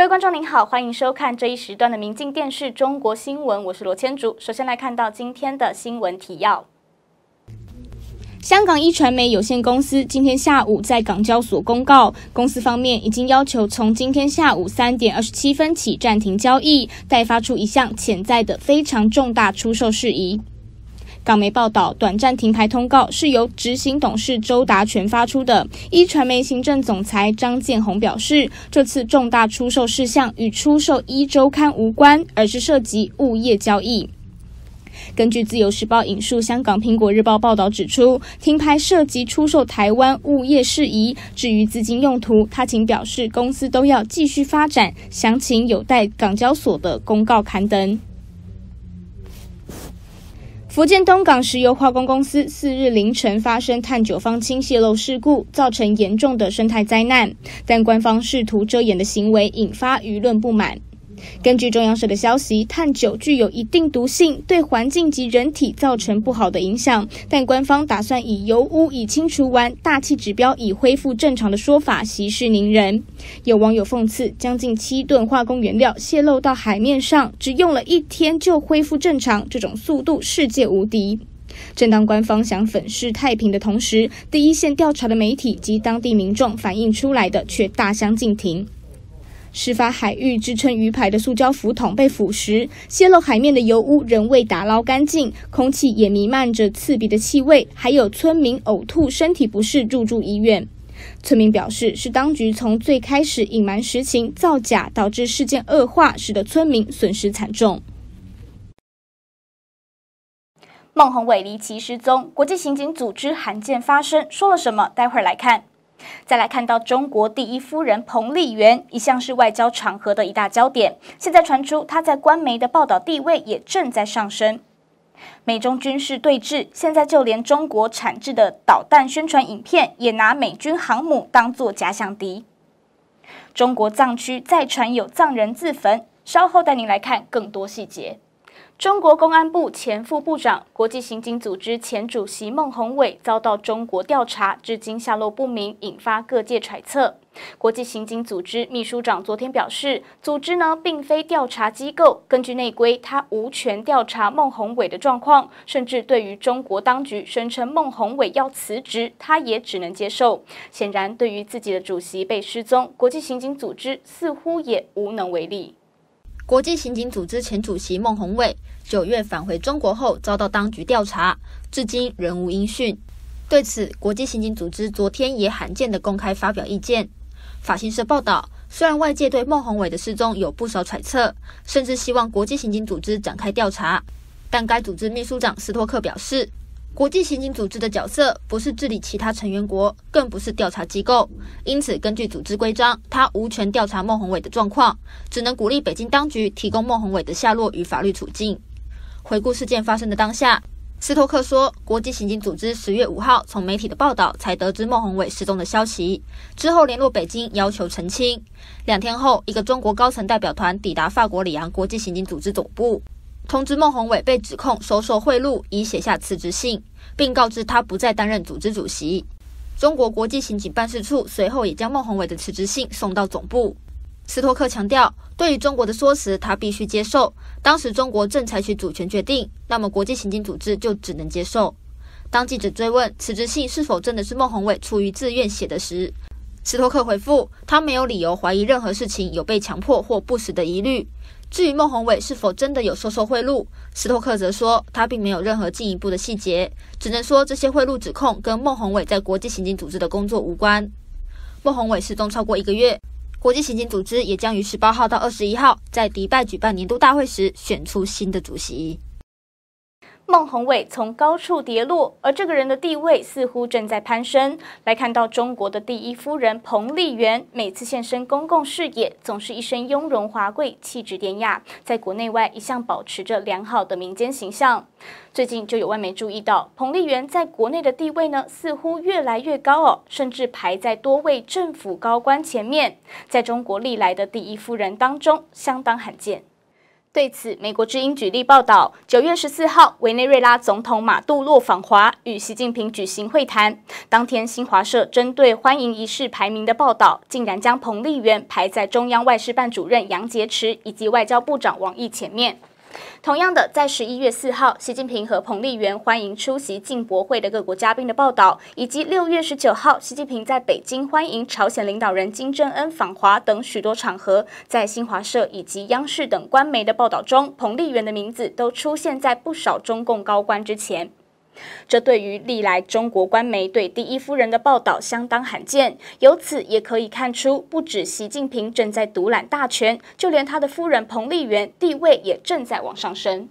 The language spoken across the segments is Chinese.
各位观众您好，欢迎收看这一时段的《明镜电视中国新闻》，我是罗千竹。首先来看到今天的新闻提要：香港一传媒有限公司今天下午在港交所公告，公司方面已经要求从今天下午三点二十七分起暂停交易，待发出一项潜在的非常重大出售事宜。港媒报道，短暂停牌通告是由执行董事周达全发出的。一传媒行政总裁张建鸿表示，这次重大出售事项与出售一周刊无关，而是涉及物业交易。根据《自由时报》引述《香港苹果日报》报道指出，停牌涉及出售台湾物业事宜。至于资金用途，他仅表示公司都要继续发展，详情有待港交所的公告刊登。福建东港石油化工公司四日凌晨发生碳九方氢泄漏事故，造成严重的生态灾难。但官方试图遮掩的行为引发舆论不满。根据中央社的消息，碳九具有一定毒性，对环境及人体造成不好的影响。但官方打算以油污已清除完、大气指标已恢复正常的说法息事宁人。有网友讽刺，将近七吨化工原料泄漏到海面上，只用了一天就恢复正常，这种速度世界无敌。正当官方想粉饰太平的同时，第一线调查的媒体及当地民众反映出来的却大相径庭。事发海域支撑鱼排的塑胶浮筒被腐蚀，泄漏海面的油污仍未打捞干净，空气也弥漫着刺鼻的气味，还有村民呕吐、身体不适入住医院。村民表示，是当局从最开始隐瞒实情、造假，导致事件恶化，使得村民损失惨重。孟宏伟离奇失踪，国际刑警组织罕见发声，说了什么？待会儿来看。再来看到中国第一夫人彭丽媛，一向是外交场合的一大焦点。现在传出她在官媒的报道地位也正在上升。美中军事对峙，现在就连中国产制的导弹宣传影片也拿美军航母当作假想敌。中国藏区再传有藏人自焚，稍后带您来看更多细节。中国公安部前副部长、国际刑警组织前主席孟宏伟遭到中国调查，至今下落不明，引发各界揣测。国际刑警组织秘书长昨天表示，组织呢并非调查机构，根据内规，他无权调查孟宏伟的状况，甚至对于中国当局声称孟宏伟要辞职，他也只能接受。显然，对于自己的主席被失踪，国际刑警组织似乎也无能为力。国际刑警组织前主席孟宏伟。九月返回中国后，遭到当局调查，至今仍无音讯。对此，国际刑警组织昨天也罕见地公开发表意见。法新社报道，虽然外界对孟宏伟的失踪有不少揣测，甚至希望国际刑警组织展开调查，但该组织秘书长斯托克表示，国际刑警组织的角色不是治理其他成员国，更不是调查机构。因此，根据组织规章，他无权调查孟宏伟的状况，只能鼓励北京当局提供孟宏伟的下落与法律处境。回顾事件发生的当下，斯托克说，国际刑警组织十月五号从媒体的报道才得知孟宏伟失踪的消息，之后联络北京要求澄清。两天后，一个中国高层代表团抵达法国里昂国际刑警组织总部，通知孟宏伟被指控收受贿赂，已写下辞职信，并告知他不再担任组织主席。中国国际刑警办事处随后也将孟宏伟的辞职信送到总部。斯托克强调，对于中国的说辞，他必须接受。当时中国正采取主权决定，那么国际刑警组织就只能接受。当记者追问辞职信是否真的是孟宏伟出于自愿写的时，斯托克回复，他没有理由怀疑任何事情有被强迫或不实的疑虑。至于孟宏伟是否真的有收受贿赂，斯托克则说，他并没有任何进一步的细节，只能说这些贿赂指控跟孟宏伟在国际刑警组织的工作无关。孟宏伟失踪超过一个月。国际刑警组织也将于十八号到二十一号在迪拜举办年度大会时选出新的主席。孟宏伟从高处跌落，而这个人的地位似乎正在攀升。来看到中国的第一夫人彭丽媛，每次现身公共视野，总是一身雍容华贵，气质典雅，在国内外一向保持着良好的民间形象。最近就有外媒注意到，彭丽媛在国内的地位呢，似乎越来越高哦，甚至排在多位政府高官前面，在中国历来的第一夫人当中相当罕见。对此，美国之音举例报道：九月十四号，委内瑞拉总统马杜洛访华，与习近平举行会谈。当天，新华社针对欢迎仪式排名的报道，竟然将彭丽媛排在中央外事办主任杨洁篪以及外交部长王毅前面。同样的，在十一月四号，习近平和彭丽媛欢迎出席进博会的各国嘉宾的报道，以及六月十九号，习近平在北京欢迎朝鲜领导人金正恩访华等许多场合，在新华社以及央视等官媒的报道中，彭丽媛的名字都出现在不少中共高官之前。这对于历来中国官媒对第一夫人的报道相当罕见，由此也可以看出，不止习近平正在独揽大权，就连他的夫人彭丽媛地位也正在往上升。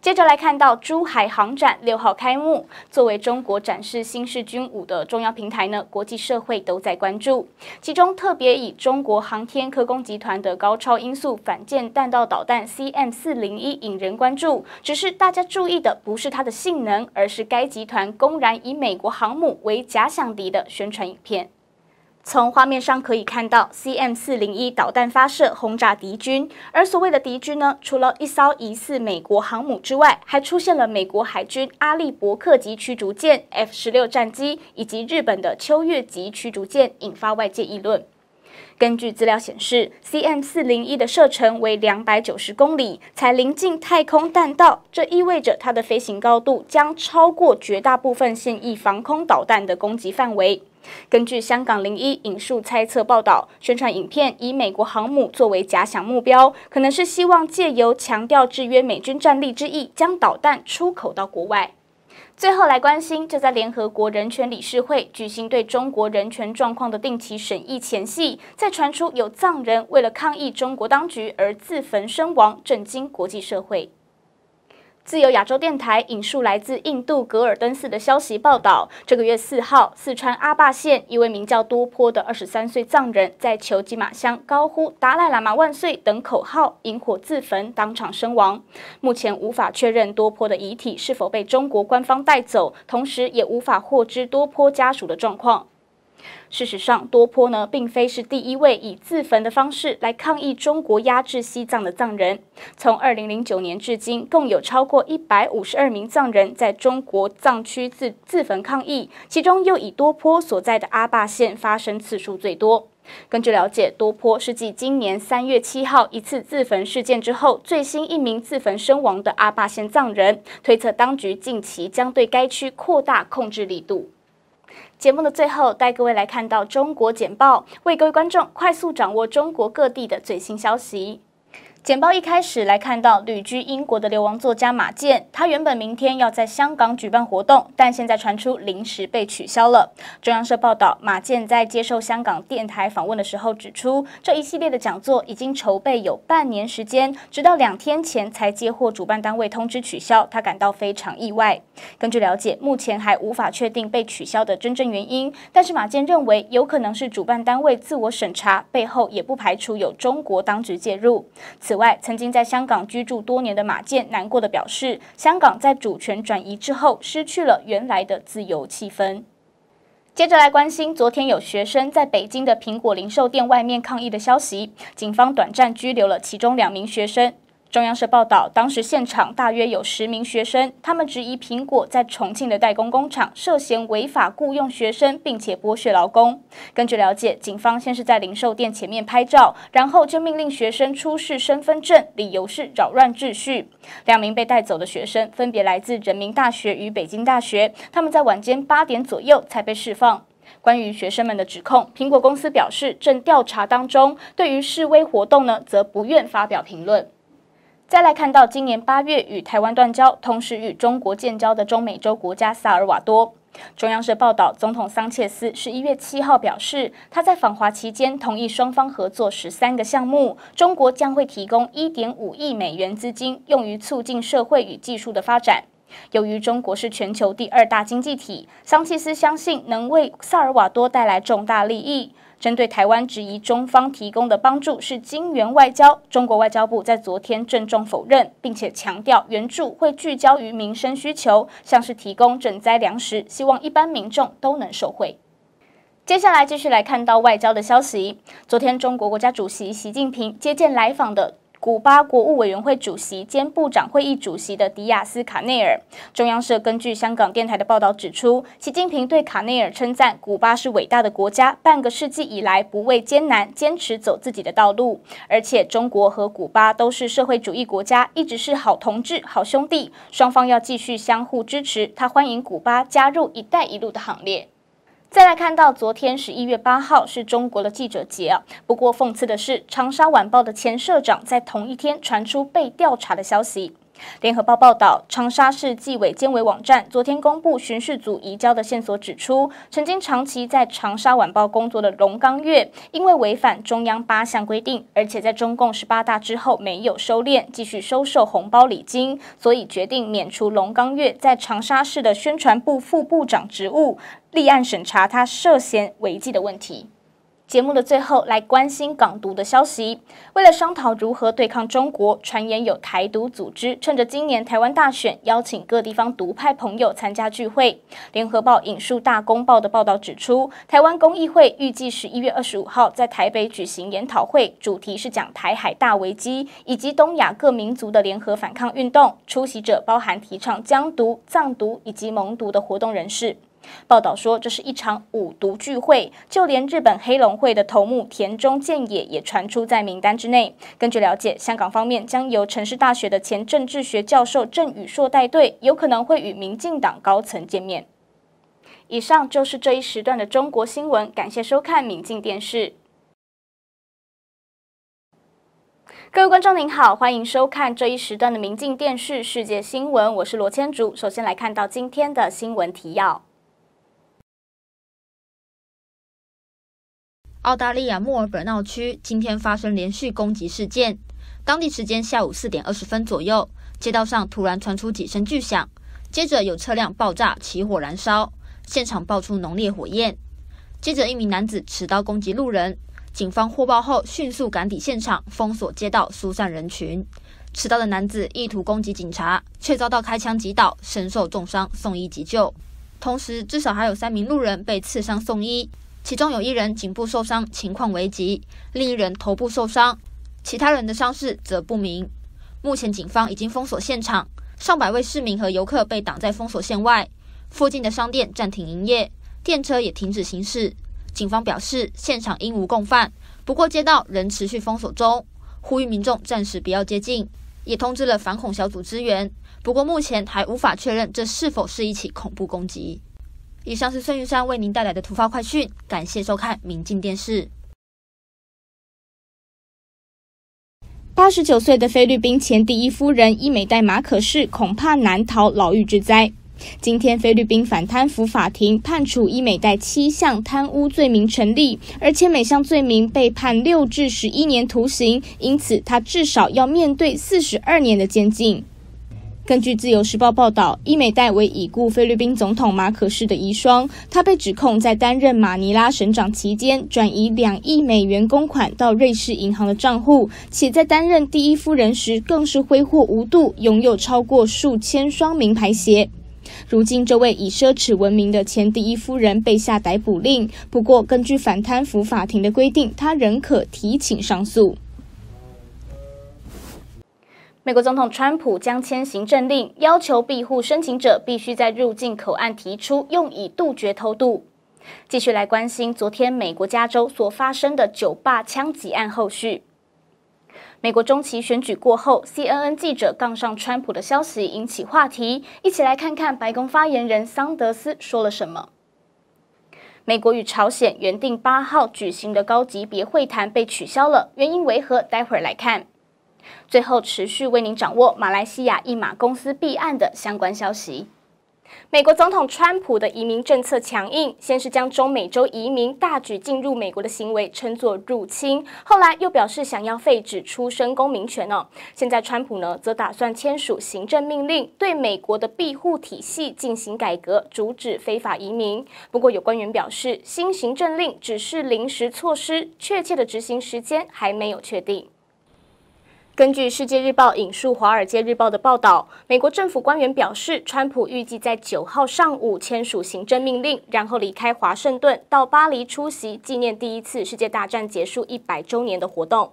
接着来看到珠海航展六号开幕，作为中国展示新式军武的重要平台呢，国际社会都在关注。其中特别以中国航天科工集团的高超音速反舰弹道导弹 CM 四零一引人关注。只是大家注意的不是它的性能，而是该集团公然以美国航母为假想敌的宣传影片。从画面上可以看到，CM 四零一导弹发射轰炸敌军，而所谓的敌军呢，除了一艘疑似美国航母之外，还出现了美国海军阿利伯克级驱逐舰、F 十六战机以及日本的秋月级驱逐舰，引发外界议论。根据资料显示，CM 四零一的射程为两百九十公里，才临近太空弹道，这意味着它的飞行高度将超过绝大部分现役防空导弹的攻击范围。根据香港零一引述猜测报道，宣传影片以美国航母作为假想目标，可能是希望借由强调制约美军战力之意，将导弹出口到国外。最后来关心，就在联合国人权理事会举行对中国人权状况的定期审议前夕，再传出有藏人为了抗议中国当局而自焚身亡，震惊国际社会。自由亚洲电台引述来自印度格尔登寺的消息报道，这个月四号，四川阿坝县一位名叫多坡的二十三岁藏人在求吉马乡高呼“达赖喇嘛万岁”等口号，引火自焚，当场身亡。目前无法确认多坡的遗体是否被中国官方带走，同时也无法获知多坡家属的状况。事实上，多坡呢并非是第一位以自焚的方式来抗议中国压制西藏的藏人。从二零零九年至今，共有超过一百五十二名藏人在中国藏区自自焚抗议，其中又以多坡所在的阿坝县发生次数最多。根据了解，多坡是继今年三月七号一次自焚事件之后，最新一名自焚身亡的阿坝县藏人。推测当局近期将对该区扩大控制力度。节目的最后，带各位来看到中国简报，为各位观众快速掌握中国各地的最新消息。简报一开始来看到，旅居英国的流亡作家马健，他原本明天要在香港举办活动，但现在传出临时被取消了。中央社报道，马健在接受香港电台访问的时候指出，这一系列的讲座已经筹备有半年时间，直到两天前才接获主办单位通知取消，他感到非常意外。根据了解，目前还无法确定被取消的真正原因，但是马健认为有可能是主办单位自我审查，背后也不排除有中国当局介入。此外，曾经在香港居住多年的马健难过的表示：“香港在主权转移之后，失去了原来的自由气氛。”接着来关心，昨天有学生在北京的苹果零售店外面抗议的消息，警方短暂拘留了其中两名学生。中央社报道，当时现场大约有十名学生，他们质疑苹果在重庆的代工工厂涉嫌违法雇佣学生，并且剥削劳工。根据了解，警方先是在零售店前面拍照，然后就命令学生出示身份证，理由是扰乱秩序。两名被带走的学生分别来自人民大学与北京大学，他们在晚间八点左右才被释放。关于学生们的指控，苹果公司表示正调查当中，对于示威活动呢，则不愿发表评论。再来看到今年八月与台湾断交，同时与中国建交的中美洲国家萨尔瓦多。中央社报道，总统桑切斯十一月七号表示，他在访华期间同意双方合作十三个项目，中国将会提供一点五亿美元资金，用于促进社会与技术的发展。由于中国是全球第二大经济体，桑切斯相信能为萨尔瓦多带来重大利益。针对台湾质疑中方提供的帮助是金援外交，中国外交部在昨天郑重否认，并且强调援助会聚焦于民生需求，像是提供赈灾粮食，希望一般民众都能受惠。接下来继续来看到外交的消息，昨天中国国家主席习近平接见来访的。古巴国务委员会主席兼部长会议主席的迪亚斯卡内尔，中央社根据香港电台的报道指出，习近平对卡内尔称赞古巴是伟大的国家，半个世纪以来不畏艰难，坚持走自己的道路，而且中国和古巴都是社会主义国家，一直是好同志、好兄弟，双方要继续相互支持。他欢迎古巴加入“一带一路”的行列。再来看到，昨天十一月八号是中国的记者节啊。不过讽刺的是，长沙晚报的前社长在同一天传出被调查的消息。联合报报道，长沙市纪委监委网站昨天公布巡视组移交的线索，指出曾经长期在长沙晚报工作的龙刚月，因为违反中央八项规定，而且在中共十八大之后没有收敛，继续收受红包礼金，所以决定免除龙刚月在长沙市的宣传部副部长职务，立案审查他涉嫌违纪的问题。节目的最后，来关心港独的消息。为了商讨如何对抗中国，传言有台独组织趁着今年台湾大选，邀请各地方独派朋友参加聚会。联合报引述大公报的报道指出，台湾公益会预计十一月二十五号在台北举行研讨会，主题是讲台海大危机以及东亚各民族的联合反抗运动。出席者包含提倡疆独、藏独以及蒙独的活动人士。报道说，这是一场五毒聚会，就连日本黑龙会的头目田中健也也传出在名单之内。根据了解，香港方面将由城市大学的前政治学教授郑宇硕带队，有可能会与民进党高层见面。以上就是这一时段的中国新闻，感谢收看民进电视。各位观众您好，欢迎收看这一时段的民进电视世界新闻，我是罗千竹。首先来看到今天的新闻提要。澳大利亚墨尔本闹区今天发生连续攻击事件。当地时间下午四点二十分左右，街道上突然传出几声巨响，接着有车辆爆炸起火燃烧，现场爆出浓烈火焰。接着，一名男子持刀攻击路人，警方获报后迅速赶抵现场，封锁街道，疏散人群。持刀的男子意图攻击警察，却遭到开枪击倒，身受重伤送医急救。同时，至少还有三名路人被刺伤送医。其中有一人颈部受伤，情况危急；另一人头部受伤，其他人的伤势则不明。目前警方已经封锁现场，上百位市民和游客被挡在封锁线外，附近的商店暂停营业，电车也停止行驶。警方表示，现场应无共犯，不过街道仍持续封锁中，呼吁民众暂时不要接近，也通知了反恐小组支援。不过目前还无法确认这是否是一起恐怖攻击。以上是孙玉山为您带来的突发快讯，感谢收看明进电视。八十九岁的菲律宾前第一夫人伊美代马可仕恐怕难逃牢狱之灾。今天，菲律宾反贪腐法庭判处伊美代七项贪污罪名成立，而且每项罪名被判六至十一年徒刑，因此他至少要面对四十二年的监禁。根据《自由时报》报道，伊美代为已故菲律宾总统马可仕的遗孀。她被指控在担任马尼拉省长期间转移两亿美元公款到瑞士银行的账户，且在担任第一夫人时更是挥霍无度，拥有超过数千双名牌鞋。如今，这位以奢侈闻名的前第一夫人被下逮捕令。不过，根据反贪腐法庭的规定，她仍可提请上诉。美国总统川普将签行政令，要求庇护申请者必须在入境口岸提出，用以杜绝偷渡。继续来关心昨天美国加州所发生的酒吧枪击案后续。美国中期选举过后，CNN 记者杠上川普的消息引起话题，一起来看看白宫发言人桑德斯说了什么。美国与朝鲜原定八号举行的高级别会谈被取消了，原因为何？待会儿来看。最后，持续为您掌握马来西亚一马公司弊案的相关消息。美国总统川普的移民政策强硬，先是将中美洲移民大举进入美国的行为称作入侵，后来又表示想要废止出生公民权哦。现在，川普呢则打算签署行政命令，对美国的庇护体系进行改革，阻止非法移民。不过，有官员表示，新行政令只是临时措施，确切的执行时间还没有确定。根据《世界日报》引述《华尔街日报》的报道，美国政府官员表示，川普预计在九号上午签署行政命令，然后离开华盛顿，到巴黎出席纪念第一次世界大战结束一百周年的活动。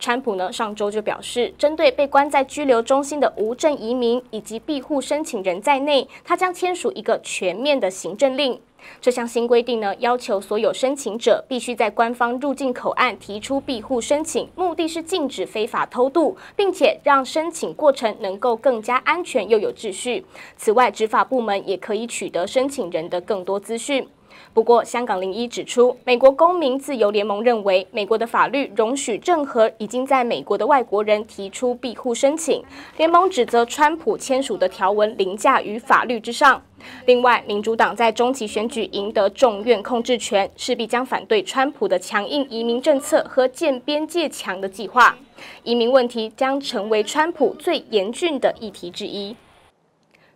川普呢，上周就表示，针对被关在拘留中心的无证移民以及庇护申请人在内，他将签署一个全面的行政令。这项新规定呢，要求所有申请者必须在官方入境口岸提出庇护申请，目的是禁止非法偷渡，并且让申请过程能够更加安全又有秩序。此外，执法部门也可以取得申请人的更多资讯。不过，香港零一指出，美国公民自由联盟认为，美国的法律容许任何已经在美国的外国人提出庇护申请。联盟指责川普签署的条文凌驾于法律之上。另外，民主党在中期选举赢得众院控制权，势必将反对川普的强硬移民政策和建边界墙的计划。移民问题将成为川普最严峻的议题之一。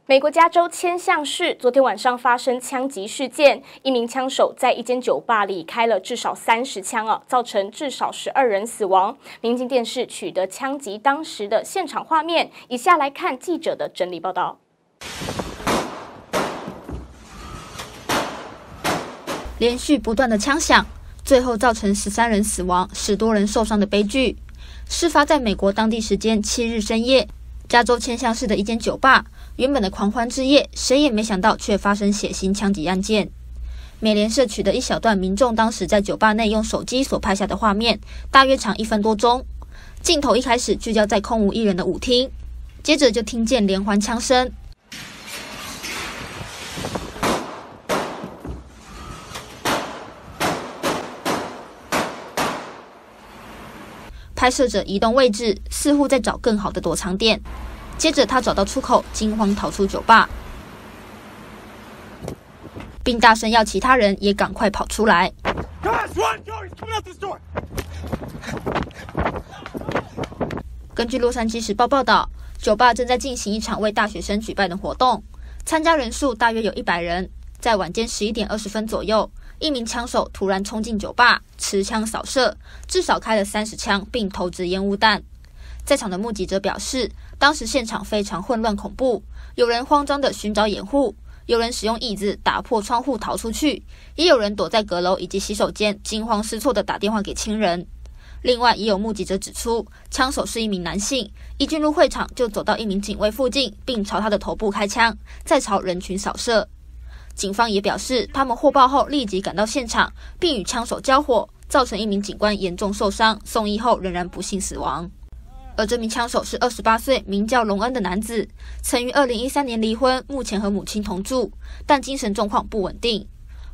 美国加州千橡市昨天晚上发生枪击事件，一名枪手在一间酒吧里开了至少三十枪啊，造成至少十二人死亡。民进电视取得枪击当时的现场画面，以下来看记者的整理报道。连续不断的枪响，最后造成十三人死亡、十多人受伤的悲剧。事发在美国当地时间七日深夜，加州千橡市的一间酒吧，原本的狂欢之夜，谁也没想到却发生血腥枪击案件。美联社取得一小段民众当时在酒吧内用手机所拍下的画面，大约长一分多钟。镜头一开始聚焦在空无一人的舞厅，接着就听见连环枪声。拍摄者移动位置，似乎在找更好的躲藏点。接着，他找到出口，惊慌逃出酒吧，并大声要其他人也赶快跑出来。根据《洛杉矶时报》报道，酒吧正在进行一场为大学生举办的活动，参加人数大约有一百人，在晚间十一点二十分左右。一名枪手突然冲进酒吧，持枪扫射，至少开了三十枪，并投掷烟雾弹。在场的目击者表示，当时现场非常混乱、恐怖，有人慌张地寻找掩护，有人使用椅子打破窗户逃出去，也有人躲在阁楼以及洗手间，惊慌失措地打电话给亲人。另外，也有目击者指出，枪手是一名男性，一进入会场就走到一名警卫附近，并朝他的头部开枪，再朝人群扫射。警方也表示，他们获报后立即赶到现场，并与枪手交火，造成一名警官严重受伤，送医后仍然不幸死亡。而这名枪手是二十八岁、名叫隆恩的男子，曾于二零一三年离婚，目前和母亲同住，但精神状况不稳定。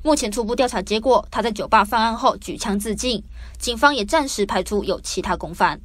目前初步调查结果，他在酒吧犯案后举枪自尽，警方也暂时排除有其他共犯。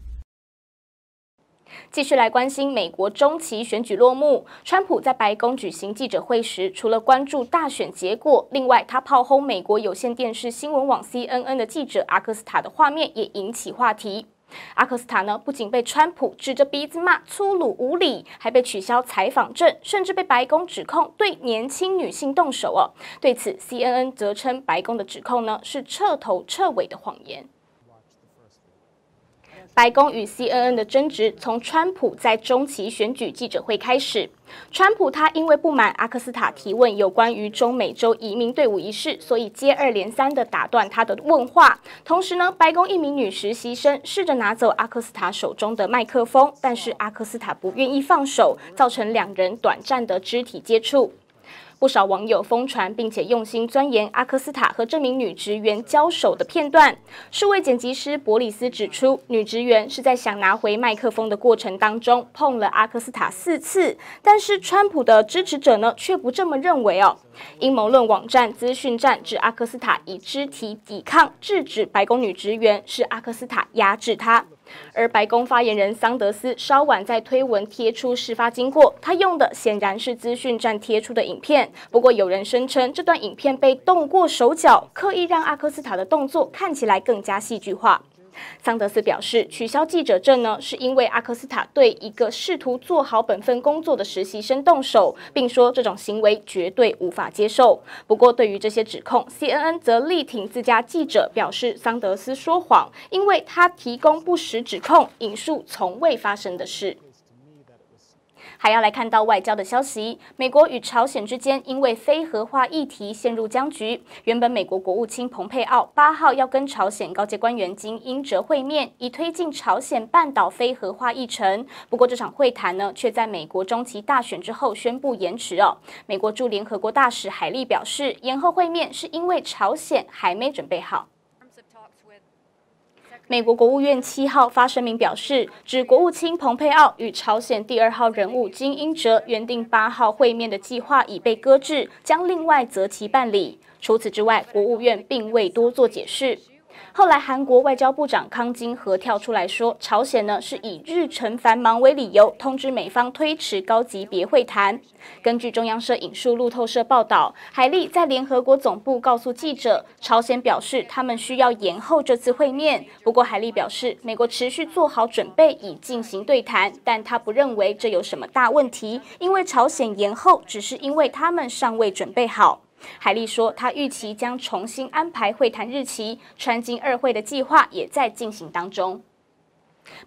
继续来关心美国中期选举落幕。川普在白宫举行记者会时，除了关注大选结果，另外他炮轰美国有线电视新闻网 CNN 的记者阿克斯塔的画面也引起话题。阿克斯塔呢，不仅被川普指着鼻子骂粗鲁无礼，还被取消采访证，甚至被白宫指控对年轻女性动手哦。对此，CNN 则称白宫的指控呢是彻头彻尾的谎言。白宫与 CNN 的争执从川普在中期选举记者会开始。川普他因为不满阿克斯塔提问有关于中美洲移民队伍一事，所以接二连三的打断他的问话。同时呢，白宫一名女实习生试着拿走阿克斯塔手中的麦克风，但是阿克斯塔不愿意放手，造成两人短暂的肢体接触。不少网友疯传，并且用心钻研阿克斯塔和这名女职员交手的片段。数位剪辑师伯里斯指出，女职员是在想拿回麦克风的过程当中碰了阿克斯塔四次，但是川普的支持者呢却不这么认为哦。阴谋论网站资讯站指，阿克斯塔以肢体抵抗制止白宫女职员，是阿克斯塔压制她。而白宫发言人桑德斯稍晚在推文贴出事发经过，他用的显然是资讯站贴出的影片。不过，有人声称这段影片被动过手脚，刻意让阿克斯塔的动作看起来更加戏剧化。桑德斯表示，取消记者证呢，是因为阿克斯塔对一个试图做好本分工作的实习生动手，并说这种行为绝对无法接受。不过，对于这些指控，CNN 则力挺自家记者，表示桑德斯说谎，因为他提供不实指控，引述从未发生的事。还要来看到外交的消息，美国与朝鲜之间因为非核化议题陷入僵局。原本美国国务卿蓬佩奥八号要跟朝鲜高级官员金英哲会面，以推进朝鲜半岛非核化议程。不过这场会谈呢，却在美国中期大选之后宣布延迟哦。美国驻联合国大使海利表示，延后会面是因为朝鲜还没准备好。美国国务院七号发声明表示，指国务卿蓬佩奥与朝鲜第二号人物金英哲原定八号会面的计划已被搁置，将另外择期办理。除此之外，国务院并未多做解释。后来，韩国外交部长康金和跳出来说：“朝鲜呢是以日程繁忙为理由，通知美方推迟高级别会谈。”根据中央社引述路透社报道，海利在联合国总部告诉记者：“朝鲜表示他们需要延后这次会面。”不过，海利表示，美国持续做好准备以进行对谈，但他不认为这有什么大问题，因为朝鲜延后只是因为他们尚未准备好。海莉说，他预期将重新安排会谈日期，川金二会的计划也在进行当中。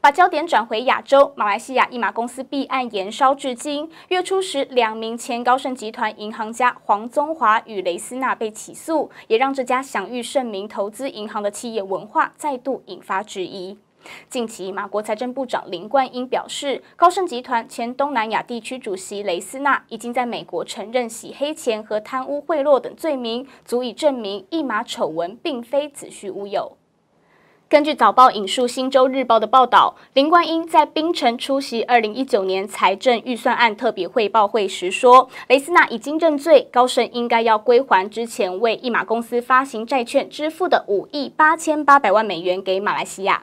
把焦点转回亚洲，马来西亚一马公司弊案延烧至今，月初时两名前高盛集团银行家黄宗华与雷斯纳被起诉，也让这家享誉盛名投资银行的企业文化再度引发质疑。近期，马国财政部长林冠英表示，高盛集团前东南亚地区主席雷斯纳已经在美国承认洗黑钱和贪污贿赂等罪名，足以证明一马丑闻并非子虚乌有。根据早报引述《新洲日报》的报道，林冠英在槟城出席2019年财政预算案特别汇报会时说，雷斯纳已经认罪，高盛应该要归还之前为一马公司发行债券支付的5亿8800万美元给马来西亚。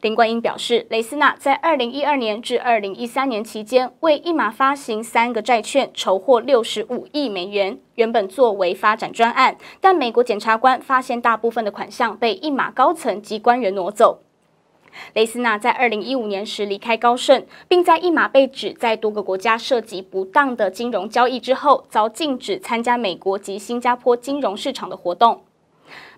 林冠英表示，雷斯纳在二零一二年至二零一三年期间为一马发行三个债券，筹获六十五亿美元，原本作为发展专案，但美国检察官发现大部分的款项被一马高层及官员挪走。雷斯纳在二零一五年时离开高盛，并在一马被指在多个国家涉及不当的金融交易之后，遭禁止参加美国及新加坡金融市场的活动。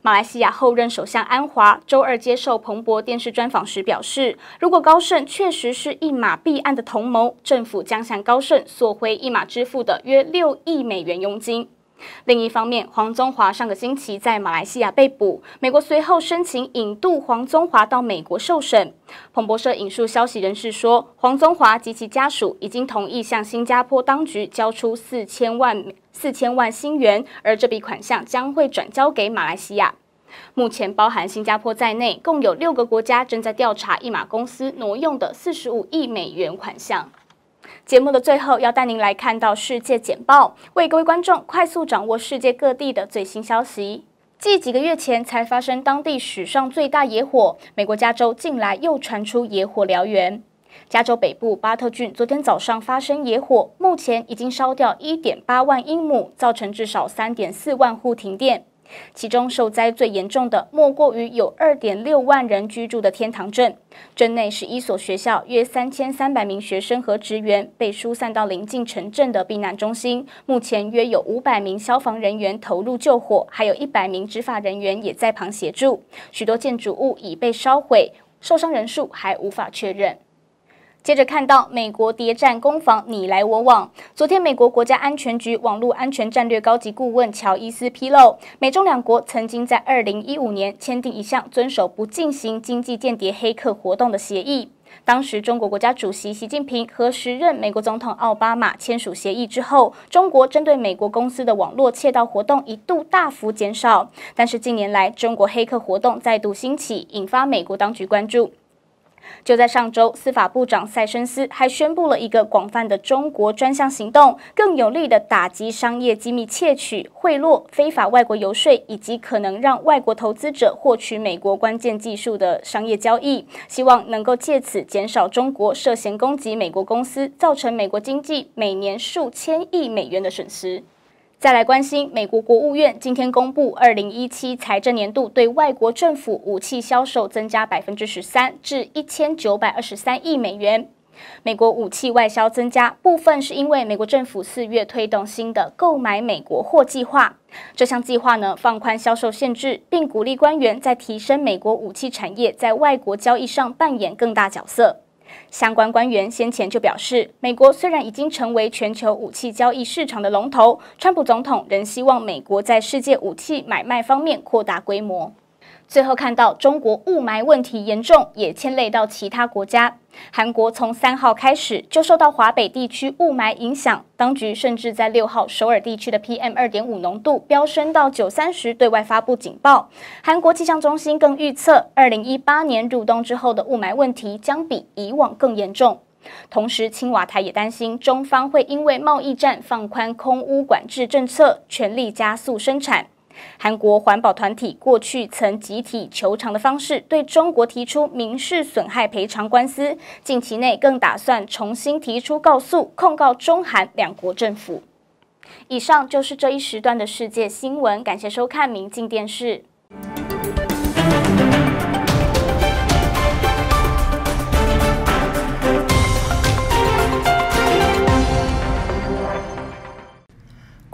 马来西亚后任首相安华周二接受彭博电视专访时表示，如果高盛确实是一马必案的同谋，政府将向高盛索回一马支付的约六亿美元佣金。另一方面，黄宗华上个星期在马来西亚被捕，美国随后申请引渡黄宗华到美国受审。彭博社引述消息人士说，黄宗华及其家属已经同意向新加坡当局交出四千万四千万新元，而这笔款项将会转交给马来西亚。目前，包含新加坡在内，共有六个国家正在调查一马公司挪用的四十五亿美元款项。节目的最后要带您来看到世界简报，为各位观众快速掌握世界各地的最新消息。继几个月前才发生当地史上最大野火，美国加州近来又传出野火燎原。加州北部巴特郡昨天早上发生野火，目前已经烧掉一点八万英亩，造成至少三点四万户停电。其中受灾最严重的，莫过于有二点六万人居住的天堂镇。镇内是一所学校，约三千三百名学生和职员被疏散到邻近城镇的避难中心。目前约有五百名消防人员投入救火，还有一百名执法人员也在旁协助。许多建筑物已被烧毁，受伤人数还无法确认。接着看到美国谍战攻防你来我往。昨天，美国国家安全局网络安全战略高级顾问乔伊斯披露，美中两国曾经在2015年签订一项遵守不进行经济间谍黑客活动的协议。当时，中国国家主席习近平和时任美国总统奥巴马签署协议之后，中国针对美国公司的网络窃盗活动一度大幅减少。但是近年来，中国黑客活动再度兴起，引发美国当局关注。就在上周，司法部长塞申斯还宣布了一个广泛的中国专项行动，更有力地打击商业机密窃取、贿赂、非法外国游说以及可能让外国投资者获取美国关键技术的商业交易，希望能够借此减少中国涉嫌攻击美国公司，造成美国经济每年数千亿美元的损失。再来关心，美国国务院今天公布，二零一七财政年度对外国政府武器销售增加百分之十三，至一千九百二十三亿美元。美国武器外销增加部分是因为美国政府四月推动新的购买美国货计划。这项计划呢，放宽销售限制，并鼓励官员在提升美国武器产业在外国交易上扮演更大角色。相关官员先前就表示，美国虽然已经成为全球武器交易市场的龙头，川普总统仍希望美国在世界武器买卖方面扩大规模。最后看到中国雾霾问题严重，也牵累到其他国家。韩国从三号开始就受到华北地区雾霾影响，当局甚至在六号首尔地区的 PM 二点五浓度飙升到九三十，对外发布警报。韩国气象中心更预测，二零一八年入冬之后的雾霾问题将比以往更严重。同时，青瓦台也担心中方会因为贸易战放宽空污管制政策，全力加速生产。韩国环保团体过去曾集体求偿的方式对中国提出民事损害赔偿官司，近期内更打算重新提出告诉控告中韩两国政府。以上就是这一时段的世界新闻，感谢收看《明镜电视》。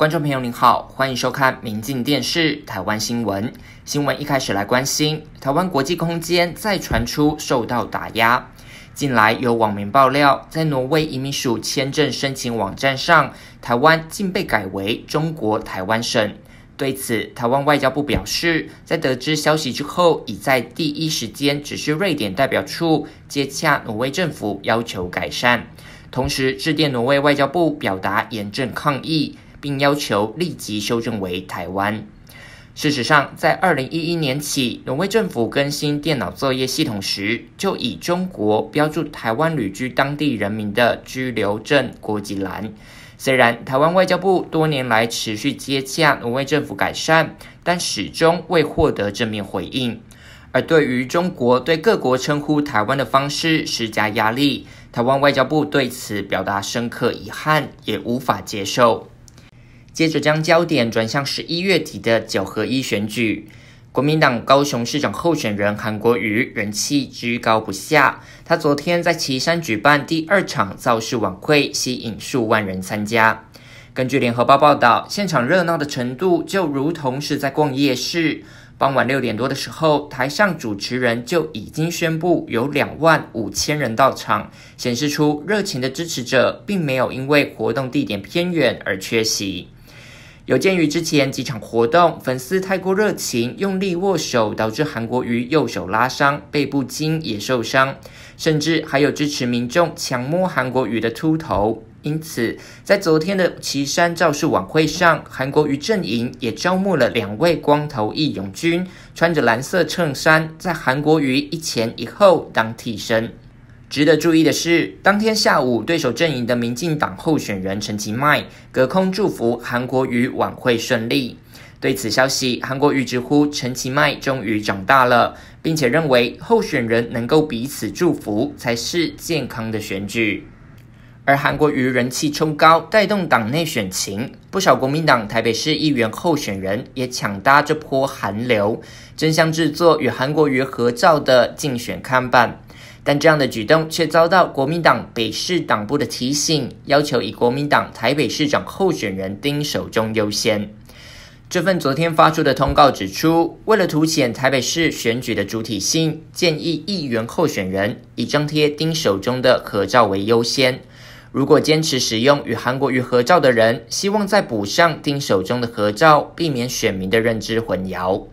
观众朋友，您好，欢迎收看民进电视台湾新闻。新闻一开始来关心，台湾国际空间再传出受到打压。近来有网民爆料，在挪威移民署签证申请网站上，台湾竟被改为中国台湾省。对此，台湾外交部表示，在得知消息之后，已在第一时间指示瑞典代表处接洽挪威政府，要求改善，同时致电挪威外交部表达严正抗议。并要求立即修正为台湾。事实上，在二零一一年起，挪威政府更新电脑作业系统时，就以中国标注台湾旅居当地人民的居留证国籍栏。虽然台湾外交部多年来持续接洽挪威政府改善，但始终未获得正面回应。而对于中国对各国称呼台湾的方式施加压力，台湾外交部对此表达深刻遗憾，也无法接受。接着将焦点转向十一月底的九合一选举，国民党高雄市长候选人韩国瑜人气居高不下。他昨天在旗山举办第二场造势晚会，吸引数万人参加。根据联合报报道，现场热闹的程度就如同是在逛夜市。傍晚六点多的时候，台上主持人就已经宣布有两万五千人到场，显示出热情的支持者并没有因为活动地点偏远而缺席。有鉴于之前几场活动粉丝太过热情，用力握手导致韩国瑜右手拉伤，背部筋也受伤，甚至还有支持民众强摸韩国瑜的秃头，因此在昨天的岐山造势晚会上，韩国瑜阵营也招募了两位光头义勇军，穿着蓝色衬衫，在韩国瑜一前一后当替身。值得注意的是，当天下午，对手阵营的民进党候选人陈其迈隔空祝福韩国瑜晚会顺利。对此消息，韩国瑜直呼陈其迈终于长大了，并且认为候选人能够彼此祝福才是健康的选举。而韩国瑜人气冲高，带动党内选情，不少国民党台北市议员候选人也抢搭这波寒流，争相制作与韩国瑜合照的竞选看板。但这样的举动却遭到国民党北市党部的提醒，要求以国民党台北市长候选人丁守中优先。这份昨天发出的通告指出，为了凸显台北市选举的主体性，建议议员候选人以张贴丁守中的合照为优先。如果坚持使用与韩国瑜合照的人，希望再补上丁守中的合照，避免选民的认知混淆。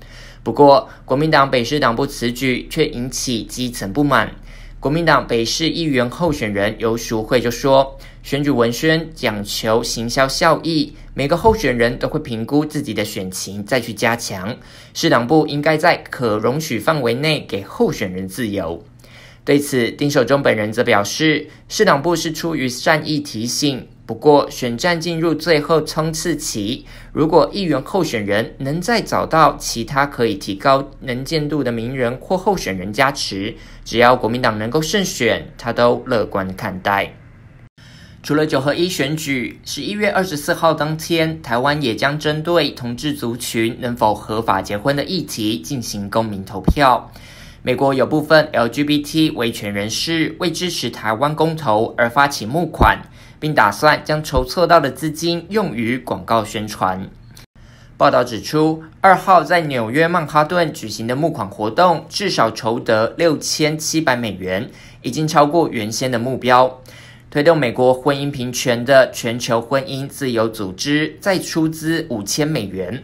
不过，国民党北市党部此举却引起基层不满。国民党北市议员候选人尤淑惠就说：“选举文宣讲求行销效益，每个候选人都会评估自己的选情，再去加强。市党部应该在可容许范围内给候选人自由。”对此，丁守中本人则表示：“市党部是出于善意提醒，不过选战进入最后冲刺期，如果议员候选人能再找到其他可以提高能见度的名人或候选人加持。”只要国民党能够胜选，他都乐观看待。除了九合一选举，十一月二十四号当天，台湾也将针对同志族群能否合法结婚的议题进行公民投票。美国有部分 LGBT 维权人士为支持台湾公投而发起募款，并打算将筹措到的资金用于广告宣传。报道指出，二号在纽约曼哈顿举行的募款活动至少筹得六千七百美元，已经超过原先的目标。推动美国婚姻平权的全球婚姻自由组织再出资五千美元。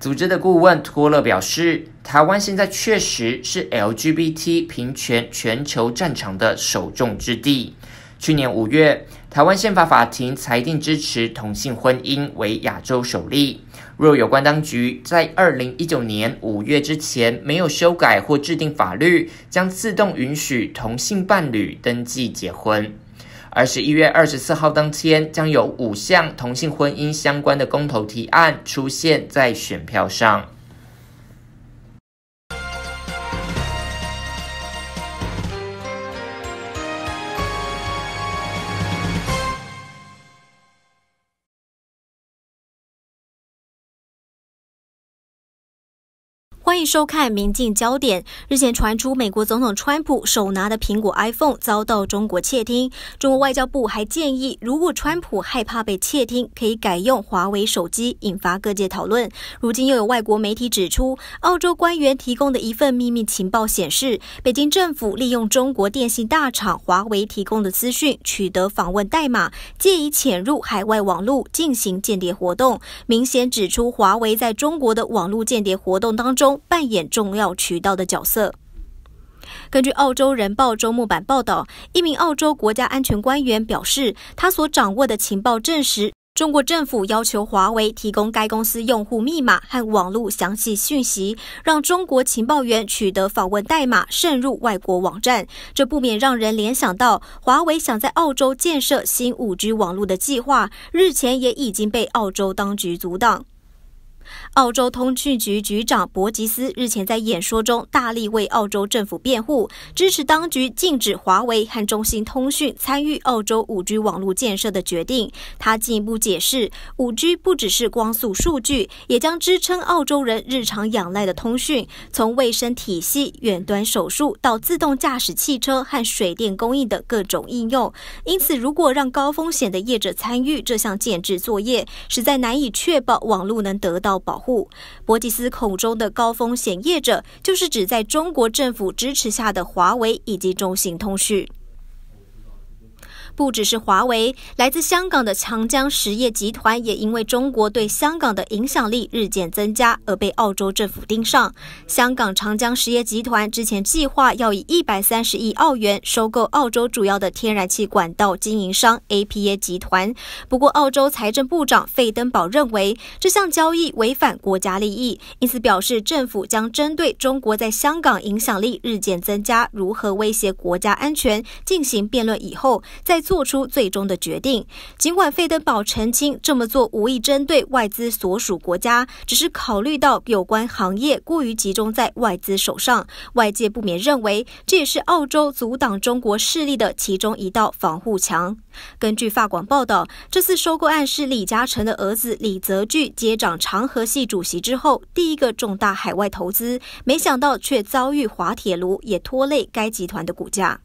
组织的顾问托勒表示：“台湾现在确实是 LGBT 平权全球战场的首重之地。”去年五月，台湾宪法法庭裁定支持同性婚姻为亚洲首例。若有关当局在二零一九年五月之前没有修改或制定法律，将自动允许同性伴侣登记结婚。而十一月二十四号当天，将有五项同性婚姻相关的公投提案出现在选票上。收看《民进焦点》。日前传出美国总统川普手拿的苹果 iPhone 遭到中国窃听，中国外交部还建议，如果川普害怕被窃听，可以改用华为手机，引发各界讨论。如今又有外国媒体指出，澳洲官员提供的一份秘密情报显示，北京政府利用中国电信大厂华为提供的资讯，取得访问代码，借以潜入海外网络进行间谍活动，明显指出华为在中国的网络间谍活动当中。扮演重要渠道的角色。根据《澳洲人报》周末版报道，一名澳洲国家安全官员表示，他所掌握的情报证实，中国政府要求华为提供该公司用户密码和网络详细讯息，让中国情报员取得访问代码，渗入外国网站。这不免让人联想到，华为想在澳洲建设新 5G 网络的计划，日前也已经被澳洲当局阻挡。澳洲通讯局局长博吉斯日前在演说中大力为澳洲政府辩护，支持当局禁止华为和中兴通讯参与澳洲五 G 网络建设的决定。他进一步解释，五 G 不只是光速数据，也将支撑澳洲人日常仰赖的通讯，从卫生体系、远端手术到自动驾驶汽车和水电供应的各种应用。因此，如果让高风险的业者参与这项建制作业，实在难以确保网络能得到保。护。博吉斯口中的高风险业者，就是指在中国政府支持下的华为以及中兴通讯。不只是华为，来自香港的长江实业集团也因为中国对香港的影响力日渐增加而被澳洲政府盯上。香港长江实业集团之前计划要以一百三十亿澳元收购澳洲主要的天然气管道经营商 a p a 集团，不过澳洲财政部长费登堡认为这项交易违反国家利益，因此表示政府将针对中国在香港影响力日渐增加如何威胁国家安全进行辩论，以后再。做出最终的决定。尽管费登堡澄清这么做无意针对外资所属国家，只是考虑到有关行业过于集中在外资手上，外界不免认为这也是澳洲阻挡中国势力的其中一道防护墙。根据法广报道，这次收购案是李嘉诚的儿子李泽钜接掌长和系主席之后第一个重大海外投资，没想到却遭遇滑铁卢，也拖累该集团的股价。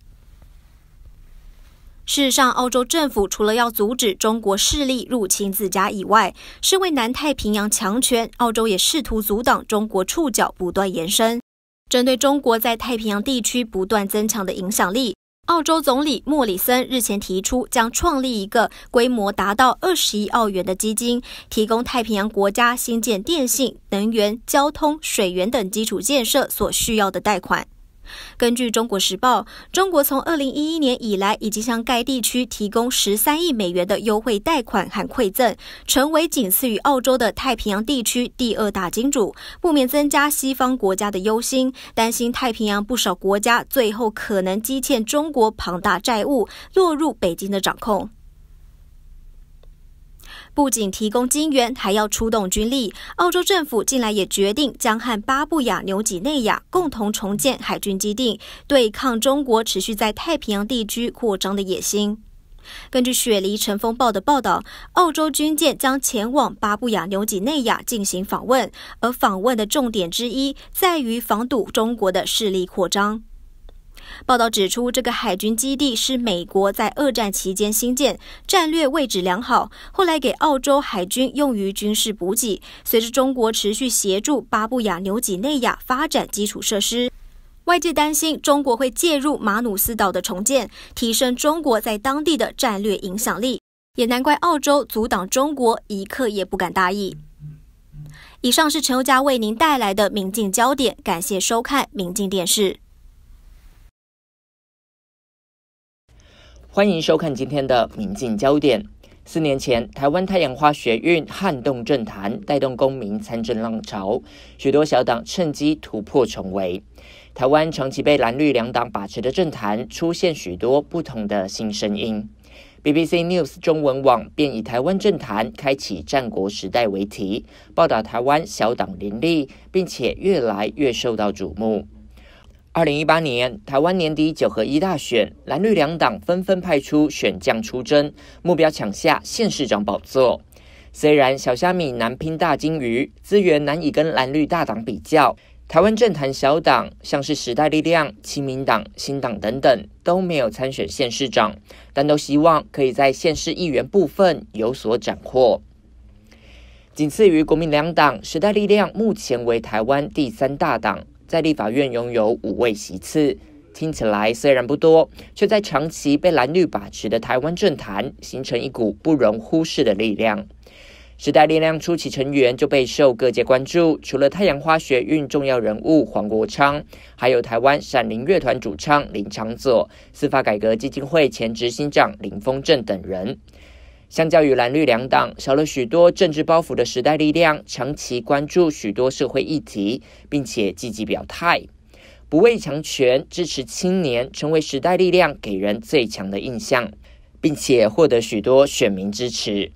事实上，澳洲政府除了要阻止中国势力入侵自家以外，身为南太平洋强权，澳洲也试图阻挡中国触角不断延伸。针对中国在太平洋地区不断增强的影响力，澳洲总理莫里森日前提出，将创立一个规模达到二十亿澳元的基金，提供太平洋国家新建电信、能源、交通、水源等基础建设所需要的贷款。根据《中国时报》，中国从2011年以来已经向该地区提供13亿美元的优惠贷款和馈赠，成为仅次于澳洲的太平洋地区第二大金主，不免增加西方国家的忧心，担心太平洋不少国家最后可能积欠中国庞大债务，落入北京的掌控。不仅提供金援，还要出动军力。澳洲政府近来也决定将和巴布亚纽几内亚共同重建海军基地，对抗中国持续在太平洋地区扩张的野心。根据《雪梨晨风报》的报道，澳洲军舰将前往巴布亚纽几内亚进行访问，而访问的重点之一在于防堵中国的势力扩张。报道指出，这个海军基地是美国在二战期间新建，战略位置良好，后来给澳洲海军用于军事补给。随着中国持续协助巴布亚纽几内亚发展基础设施，外界担心中国会介入马努斯岛的重建，提升中国在当地的战略影响力。也难怪澳洲阻挡中国一刻也不敢大意。以上是陈宥佳为您带来的《明镜焦点》，感谢收看《明镜电视》。欢迎收看今天的《民进焦点》。四年前，台湾太阳花学运撼动政坛，带动公民参政浪潮，许多小党趁机突破重围。台湾长期被蓝绿两党把持的政坛，出现许多不同的新声音。BBC News 中文网便以“台湾政坛开启战国时代”为题，报道台湾小党林立，并且越来越受到瞩目。二零一八年台湾年底九合一大选，蓝绿两党纷纷派出选将出征，目标抢下县市长宝座。虽然小虾米难拼大金鱼，资源难以跟蓝绿大党比较，台湾政坛小党像是时代力量、亲民党、新党等等都没有参选县市长，但都希望可以在县市议员部分有所斩获。仅次于国民两党，时代力量目前为台湾第三大党。在立法院拥有五位席次，听起来虽然不多，却在长期被蓝绿把持的台湾政坛形成一股不容忽视的力量。时代力量初期成员就备受各界关注，除了太阳花学运重要人物黄国昌，还有台湾闪灵乐团主唱林长佐、司法改革基金会前执行长林峰正等人。相较于蓝绿两党少了许多政治包袱的时代力量，长期关注许多社会议题，并且积极表态，不畏强权，支持青年，成为时代力量给人最强的印象，并且获得许多选民支持。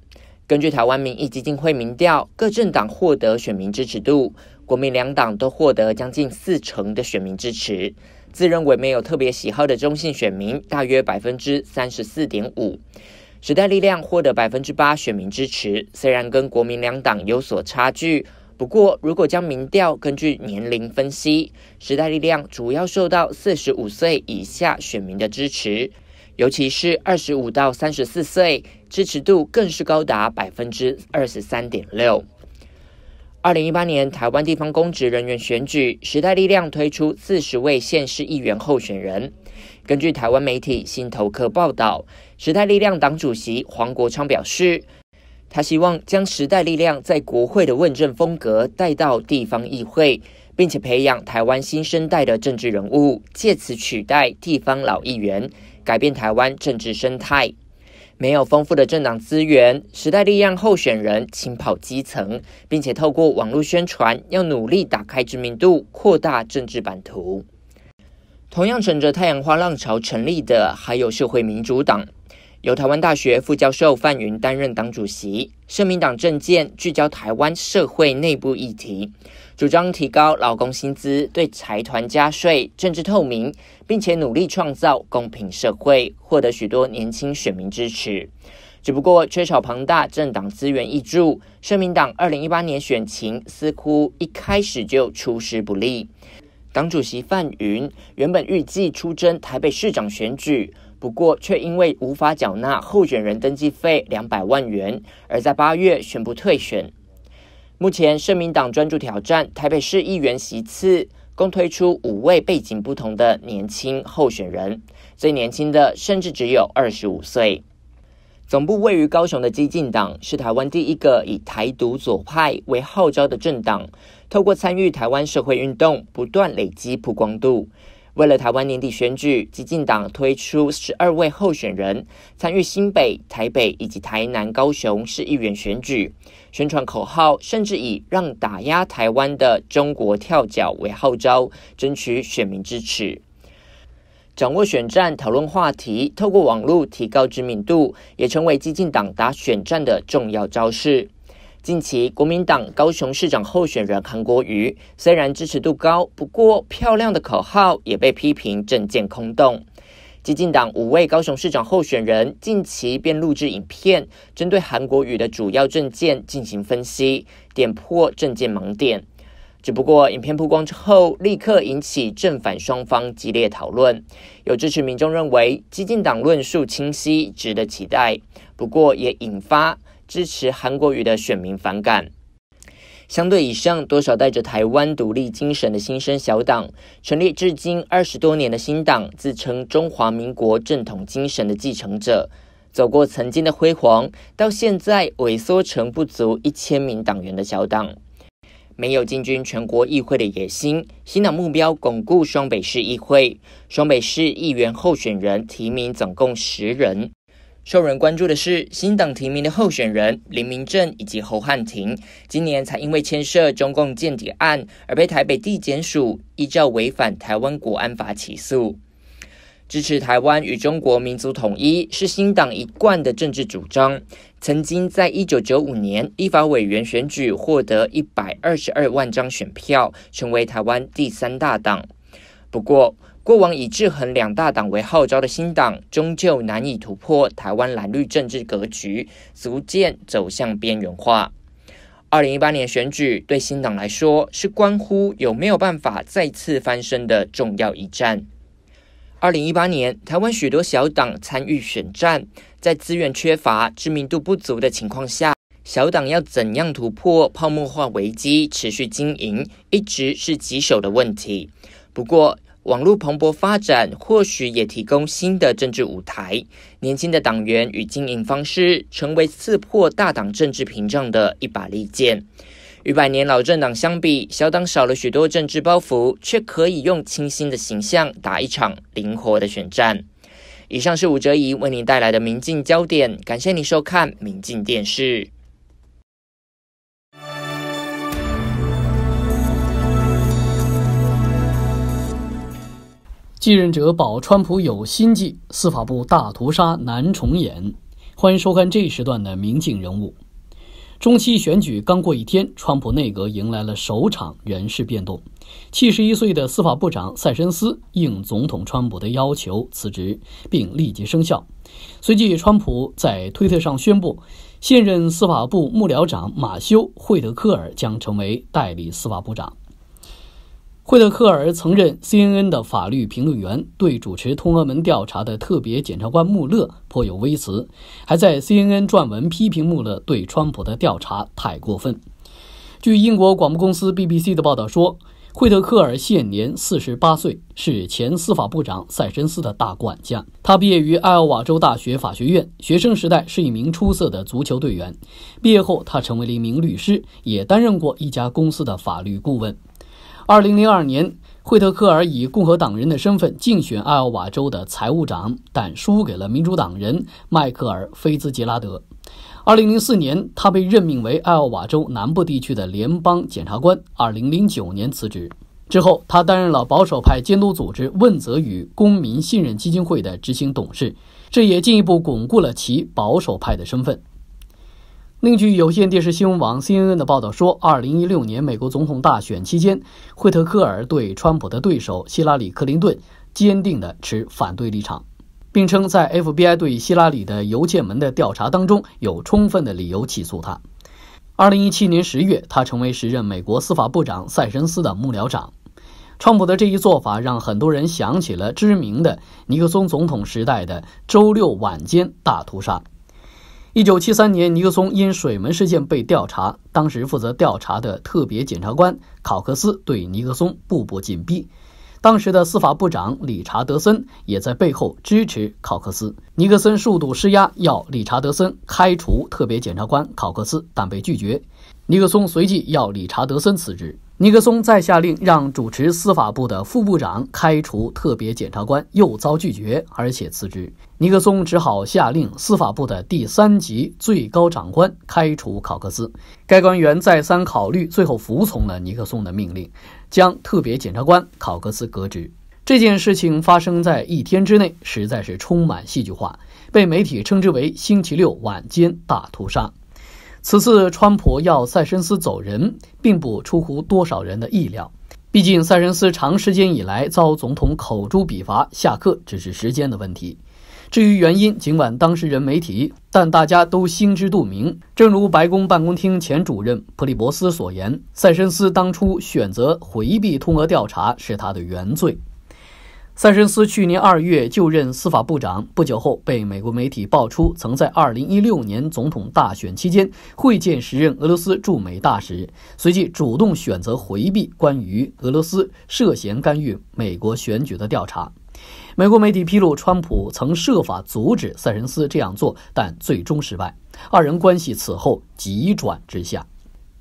根据台湾民意基金会民调，各政党获得选民支持度，国民两党都获得将近四成的选民支持，自认为没有特别喜好的中性选民大约百分之三十四点五。时代力量获得百分之八选民支持，虽然跟国民两党有所差距，不过如果将民调根据年龄分析，时代力量主要受到四十五岁以下选民的支持，尤其是二十五到三十四岁支持度更是高达百分之二十三点六。二零一八年台湾地方公职人员选举，时代力量推出四十位县市议员候选人，根据台湾媒体新头壳报道。时代力量党主席黄国昌表示，他希望将时代力量在国会的问政风格带到地方议会，并且培养台湾新生代的政治人物，借此取代地方老议员，改变台湾政治生态。没有丰富的政党资源，时代力量候选人请跑基层，并且透过网络宣传，要努力打开知名度，扩大政治版图。同样乘着太阳花浪潮成立的，还有社会民主党。由台湾大学副教授范云担任党主席，社民党政见聚焦台湾社会内部议题，主张提高劳工薪资、对财团加税、政治透明，并且努力创造公平社会，获得许多年轻选民支持。只不过缺少庞大政党资源挹注，社民党二零一八年选情似乎一开始就出师不利。党主席范云原本预计出征台北市长选举。不过，却因为无法缴纳候选人登记费两百万元，而在八月宣布退选。目前，社民党专注挑战台北市议员席次，共推出五位背景不同的年轻候选人，最年轻的甚至只有二十五岁。总部位于高雄的激进党，是台湾第一个以台独左派为号召的政党，透过参与台湾社会运动，不断累积曝光度。为了台湾年底选举，激进党推出十二位候选人参与新北、台北以及台南、高雄市议员选举，宣传口号甚至以“让打压台湾的中国跳脚”为号召，争取选民支持。掌握选战讨论话题，透过网络提高知名度，也成为激进党打选战的重要招式。近期，国民党高雄市长候选人韩国瑜虽然支持度高，不过漂亮的口号也被批评政见空洞。激进党五位高雄市长候选人近期便录制影片，针对韩国瑜的主要政见进行分析，点破政见盲点。只不过，影片曝光之后，立刻引起正反双方激烈讨论。有支持民众认为，激进党论述清晰，值得期待。不过，也引发。支持韩国语的选民反感。相对以上，多少带着台湾独立精神的新生小党，成立至今二十多年的新党，自称中华民国正统精神的继承者，走过曾经的辉煌，到现在萎缩成不足一千名党员的小党，没有进军全国议会的野心。新党目标巩固双北市议会，双北市议员候选人提名总共十人。受人关注的是，新党提名的候选人林明正以及侯汉廷，今年才因为牵涉中共间谍案，而被台北地检署依照违反台湾国安法起诉。支持台湾与中国民族统一是新党一贯的政治主张，曾经在一九九五年立法委员选举获得一百二十二万张选票，成为台湾第三大党。不过，过往以制衡两大党为号召的新党，终究难以突破台湾蓝绿政治格局，逐渐走向边缘化。二零一八年选举对新党来说是关乎有没有办法再次翻身的重要一战。二零一八年，台湾许多小党参与选战，在资源缺乏、知名度不足的情况下，小党要怎样突破泡沫化危机、持续经营，一直是棘手的问题。不过，网络蓬勃发展，或许也提供新的政治舞台。年轻的党员与经营方式，成为刺破大党政治屏障的一把利剑。与百年老政党相比，小党少了许多政治包袱，却可以用清新的形象打一场灵活的选战。以上是吴哲仪为您带来的《明镜焦点》，感谢您收看《明镜电视》。继任者保川普有心计，司法部大屠杀难重演。欢迎收看这一时段的《明镜人物》。中期选举刚过一天，川普内阁迎来了首场人事变动。七十一岁的司法部长塞申斯应总统川普的要求辞职，并立即生效。随即，川普在推特上宣布，现任司法部幕僚长马修·惠德克尔将成为代理司法部长。惠特克尔曾任 CNN 的法律评论员，对主持通俄门调查的特别检察官穆勒颇有微词，还在 CNN 撰文批评穆勒对川普的调查太过分。据英国广播公司 BBC 的报道说，惠特克尔现年四十八岁，是前司法部长塞申斯的大管家。他毕业于爱奥瓦州大学法学院，学生时代是一名出色的足球队员。毕业后，他成为了一名律师，也担任过一家公司的法律顾问。二零零二年，惠特科尔以共和党人的身份竞选爱奥瓦州的财务长，但输给了民主党人迈克尔·菲兹杰拉德。二零零四年，他被任命为爱奥瓦州南部地区的联邦检察官。二零零九年辞职之后，他担任了保守派监督组织问责与公民信任基金会的执行董事，这也进一步巩固了其保守派的身份。另据有线电视新闻网 （CNN） 的报道说，2016年美国总统大选期间，惠特科尔对川普的对手希拉里·克林顿坚定地持反对立场，并称在 FBI 对希拉里的邮件门的调查当中有充分的理由起诉他。2017年10月，他成为时任美国司法部长塞申斯的幕僚长。川普的这一做法让很多人想起了知名的尼克松总统时代的周六晚间大屠杀。一九七三年，尼克松因水门事件被调查，当时负责调查的特别检察官考克斯对尼克松步步紧逼，当时的司法部长理查德森也在背后支持考克斯。尼克森数度施压要理查德森开除特别检察官考克斯，但被拒绝。尼克松随即要理查德森辞职。尼克松再下令让主持司法部的副部长开除特别检察官，又遭拒绝，而且辞职。尼克松只好下令司法部的第三级最高长官开除考克斯。该官员再三考虑，最后服从了尼克松的命令，将特别检察官考克斯革职。这件事情发生在一天之内，实在是充满戏剧化，被媒体称之为“星期六晚间大屠杀”。此次川普要塞申斯走人，并不出乎多少人的意料。毕竟，塞申斯长时间以来遭总统口诛笔伐，下课只是时间的问题。至于原因，尽管当事人没提，但大家都心知肚明。正如白宫办公厅前主任普利伯斯所言，塞申斯当初选择回避通俄调查是他的原罪。塞申斯去年二月就任司法部长，不久后被美国媒体爆出，曾在2016年总统大选期间会见时任俄罗斯驻美大使，随即主动选择回避关于俄罗斯涉嫌干预美国选举的调查。美国媒体披露，川普曾设法阻止塞申斯这样做，但最终失败，二人关系此后急转直下。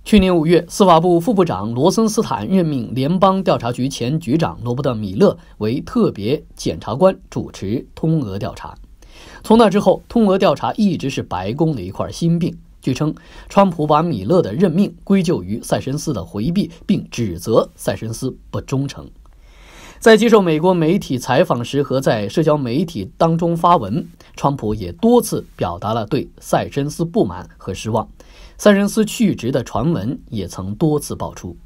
去年五月，司法部副部长罗森斯坦任命联邦调查局前局长罗伯特·米勒为特别检察官，主持通俄调查。从那之后，通俄调查一直是白宫的一块心病。据称，川普把米勒的任命归咎于塞申斯的回避，并指责塞申斯不忠诚。在接受美国媒体采访时和在社交媒体当中发文，川普也多次表达了对塞申斯不满和失望。塞申斯去职的传闻也曾多次爆出。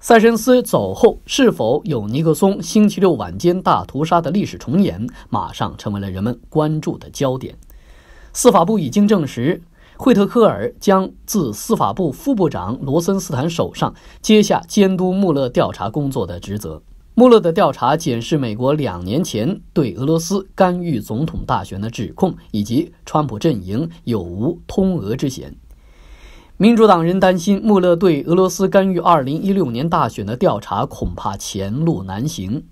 塞申斯走后，是否有尼克松星期六晚间大屠杀的历史重演，马上成为了人们关注的焦点。司法部已经证实，惠特科尔将自司法部副部长罗森斯坦手上接下监督穆勒调查工作的职责。穆勒的调查检视美国两年前对俄罗斯干预总统大选的指控，以及川普阵营有无通俄之嫌。民主党人担心，穆勒对俄罗斯干预2016年大选的调查恐怕前路难行。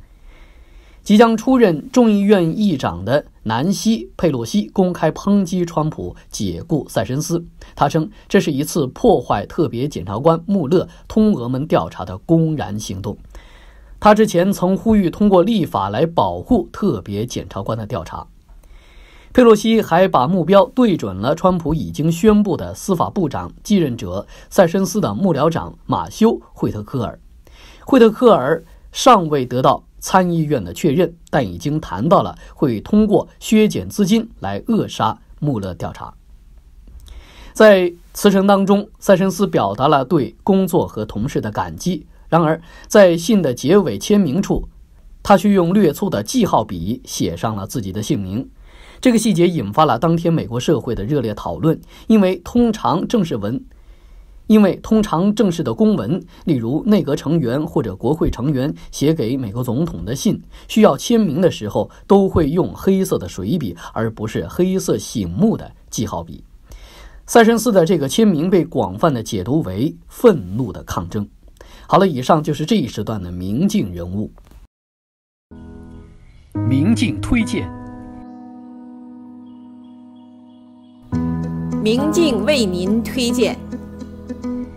即将出任众议院议长的南希·佩洛西公开抨击川普解雇塞申斯，他称这是一次破坏特别检察官穆勒通俄门调查的公然行动。他之前曾呼吁通过立法来保护特别检察官的调查。佩洛西还把目标对准了川普已经宣布的司法部长继任者塞申斯的幕僚长马修·惠特科尔。惠特科尔尚未得到参议院的确认，但已经谈到了会通过削减资金来扼杀穆勒调查。在辞呈当中，塞申斯表达了对工作和同事的感激。然而，在信的结尾签名处，他却用略粗的记号笔写上了自己的姓名。这个细节引发了当天美国社会的热烈讨论，因为通常正式文，因为通常正式的公文，例如内阁成员或者国会成员写给美国总统的信，需要签名的时候，都会用黑色的水笔，而不是黑色醒目的记号笔。塞申斯的这个签名被广泛的解读为愤怒的抗争。好了，以上就是这一时段的明镜人物。明镜推荐。明镜为您推荐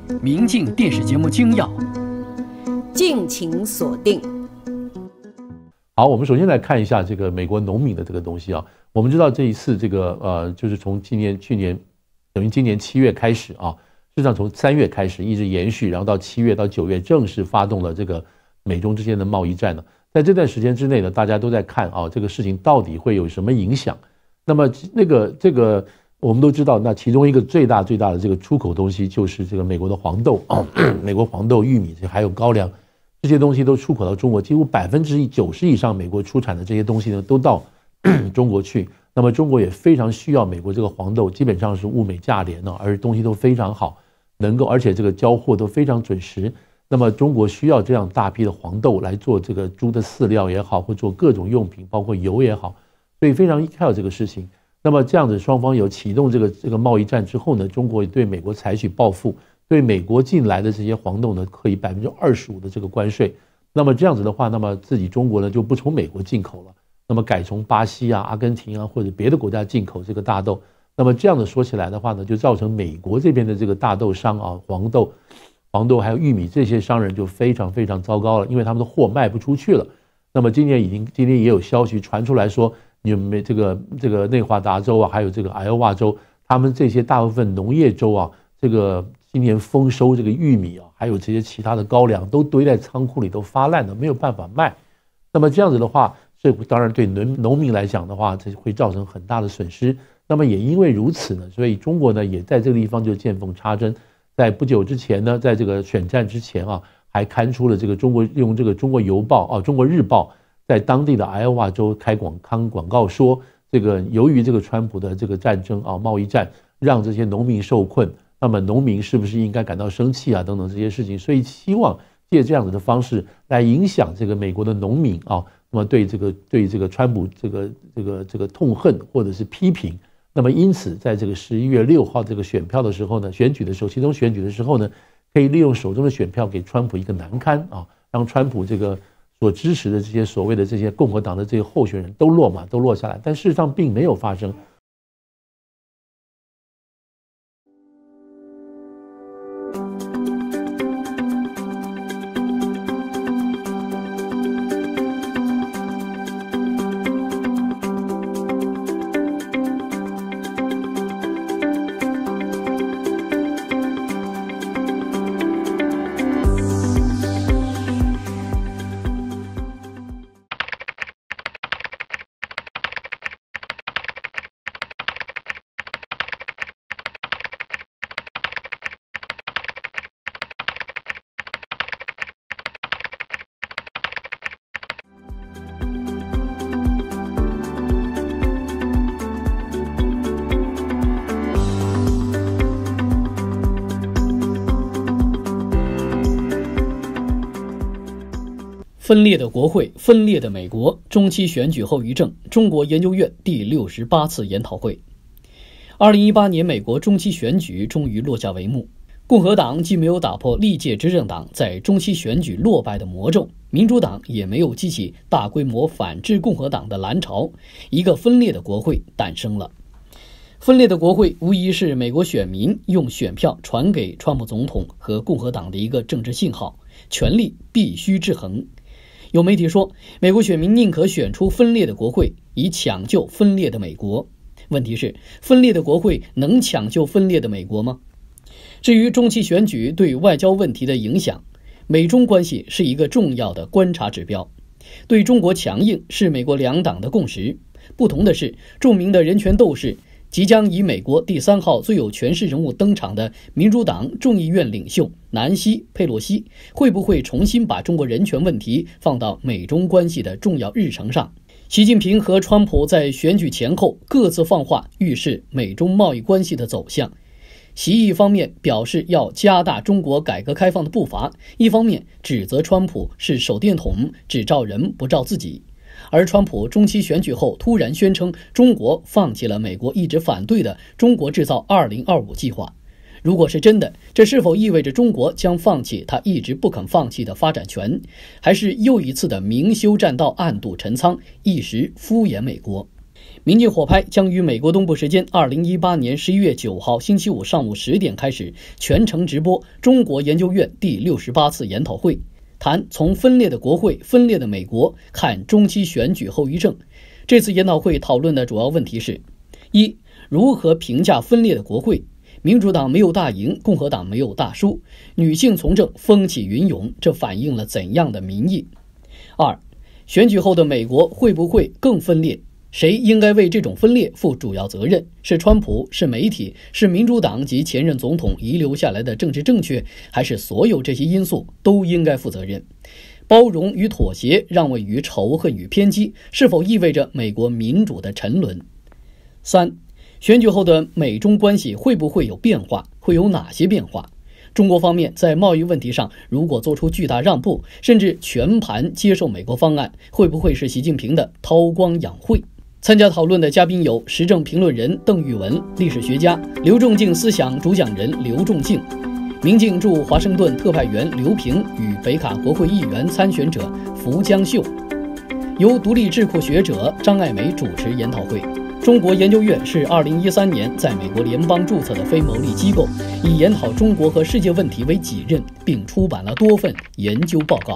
《明镜电视节目精要》，敬请锁定。好，我们首先来看一下这个美国农民的这个东西啊。我们知道这一次这个呃，就是从今年去年，等于今年七月开始啊，实际上从三月开始一直延续，然后到七月到九月正式发动了这个美中之间的贸易战呢。在这段时间之内呢，大家都在看啊，这个事情到底会有什么影响？那么那个这个。我们都知道，那其中一个最大最大的这个出口东西就是这个美国的黄豆啊，美国黄豆、玉米还有高粱这些东西都出口到中国，几乎百分之九十以上美国出产的这些东西呢都到 中国去。那么中国也非常需要美国这个黄豆，基本上是物美价廉的，而东西都非常好，能够而且这个交货都非常准时。那么中国需要这样大批的黄豆来做这个猪的饲料也好，或做各种用品，包括油也好，所以非常依靠这个事情。那么这样子，双方有启动这个这个贸易战之后呢，中国对美国采取报复，对美国进来的这些黄豆呢，可以百分之二十五的这个关税。那么这样子的话，那么自己中国呢就不从美国进口了，那么改从巴西啊、阿根廷啊或者别的国家进口这个大豆。那么这样子说起来的话呢，就造成美国这边的这个大豆商啊、黄豆、黄豆还有玉米这些商人就非常非常糟糕了，因为他们的货卖不出去了。那么今年已经，今天也有消息传出来说。你们没这个这个内华达州啊，还有这个爱奥瓦州，他们这些大部分农业州啊，这个今年丰收这个玉米啊，还有这些其他的高粱都堆在仓库里都发烂了，没有办法卖。那么这样子的话，这当然对农农民来讲的话，这会造成很大的损失。那么也因为如此呢，所以中国呢也在这个地方就见缝插针，在不久之前呢，在这个选战之前啊，还刊出了这个中国用这个中国邮报啊，中国日报。在当地的爱奥瓦州开广康广告说，这个由于这个川普的这个战争啊，贸易战让这些农民受困，那么农民是不是应该感到生气啊？等等这些事情，所以希望借这样子的方式来影响这个美国的农民啊，那么对这个对这个川普这个这个这个痛恨或者是批评，那么因此在这个十一月六号这个选票的时候呢，选举的时候，其中选举的时候呢，可以利用手中的选票给川普一个难堪啊，让川普这个。所支持的这些所谓的这些共和党的这些候选人都落马，都落下来，但事实上并没有发生。分裂的国会，分裂的美国中期选举后遗症。中国研究院第六十八次研讨会，二零一八年美国中期选举终于落下帷幕。共和党既没有打破历届执政党在中期选举落败的魔咒，民主党也没有激起大规模反制共和党的蓝潮，一个分裂的国会诞生了。分裂的国会无疑是美国选民用选票传给川普总统和共和党的一个政治信号：权力必须制衡。有媒体说，美国选民宁可选出分裂的国会，以抢救分裂的美国。问题是，分裂的国会能抢救分裂的美国吗？至于中期选举对外交问题的影响，美中关系是一个重要的观察指标。对中国强硬是美国两党的共识。不同的是，著名的人权斗士即将以美国第三号最有权势人物登场的民主党众议院领袖。南希·佩洛西会不会重新把中国人权问题放到美中关系的重要日程上？习近平和川普在选举前后各自放话，预示美中贸易关系的走向。习一方面表示要加大中国改革开放的步伐，一方面指责川普是手电筒只照人不照自己。而川普中期选举后突然宣称中国放弃了美国一直反对的“中国制造二零二五”计划。如果是真的，这是否意味着中国将放弃他一直不肯放弃的发展权，还是又一次的明修栈道，暗度陈仓，一时敷衍美国？民进火拍将于美国东部时间二零一八年十一月九号星期五上午十点开始全程直播中国研究院第六十八次研讨会，谈从分裂的国会、分裂的美国看中期选举后遗症。这次研讨会讨论的主要问题是：一、如何评价分裂的国会？民主党没有大赢，共和党没有大输，女性从政风起云涌，这反映了怎样的民意？二，选举后的美国会不会更分裂？谁应该为这种分裂负主要责任？是川普？是媒体？是民主党及前任总统遗留下来的政治正确？还是所有这些因素都应该负责任？包容与妥协让位于仇恨与偏激，是否意味着美国民主的沉沦？三。选举后的美中关系会不会有变化？会有哪些变化？中国方面在贸易问题上如果做出巨大让步，甚至全盘接受美国方案，会不会是习近平的韬光养晦？参加讨论的嘉宾有时政评论人邓玉文、历史学家刘仲敬、思想主讲人刘仲敬、明镜驻华盛顿特派员刘平与北卡国会议员参选者福江秀，由独立智库学者张爱梅主持研讨会。中国研究院是二零一三年在美国联邦注册的非牟利机构，以研讨中国和世界问题为己任，并出版了多份研究报告。